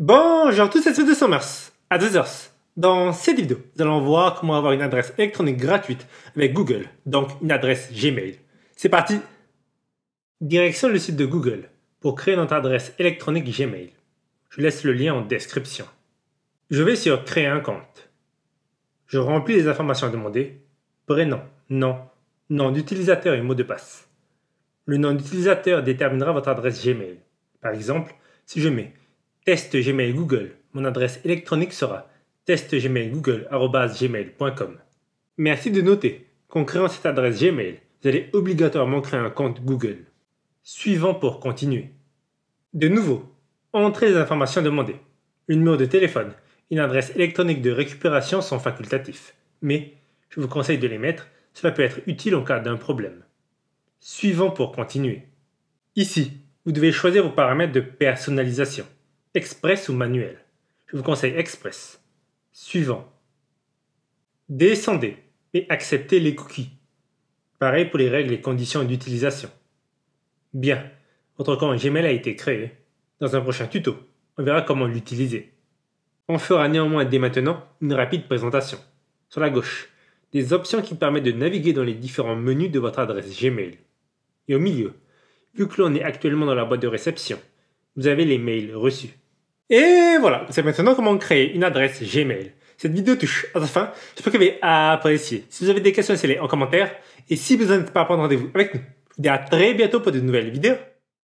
Bonjour à tous, c'est de Sommers à 2h. Dans cette vidéo, nous allons voir comment avoir une adresse électronique gratuite avec Google, donc une adresse Gmail. C'est parti Direction le site de Google pour créer notre adresse électronique Gmail. Je laisse le lien en description. Je vais sur Créer un compte. Je remplis les informations demandées. Prénom, nom, nom d'utilisateur et mot de passe. Le nom d'utilisateur déterminera votre adresse Gmail. Par exemple, si je mets test Gmail Google. Mon adresse électronique sera testgmailgoogle.com. Merci de noter qu'en créant cette adresse Gmail, vous allez obligatoirement créer un compte Google. Suivant pour continuer. De nouveau, entrez les informations demandées. Une numéro de téléphone, une adresse électronique de récupération sont facultatifs, mais je vous conseille de les mettre, cela peut être utile en cas d'un problème. Suivant pour continuer. Ici, vous devez choisir vos paramètres de personnalisation. Express ou manuel Je vous conseille Express. Suivant. Descendez et acceptez les cookies. Pareil pour les règles et conditions d'utilisation. Bien, votre compte Gmail a été créé. Dans un prochain tuto, on verra comment l'utiliser. On fera néanmoins dès maintenant une rapide présentation. Sur la gauche, des options qui permettent de naviguer dans les différents menus de votre adresse Gmail. Et au milieu, vu que l'on est actuellement dans la boîte de réception, vous avez les mails reçus. Et voilà, c'est maintenant comment créer une adresse Gmail. Cette vidéo touche à sa fin, j'espère que vous avez apprécié. Si vous avez des questions, laissez-les en commentaire. Et si vous n'êtes pas à prendre rendez-vous avec nous, je à très bientôt pour de nouvelles vidéos.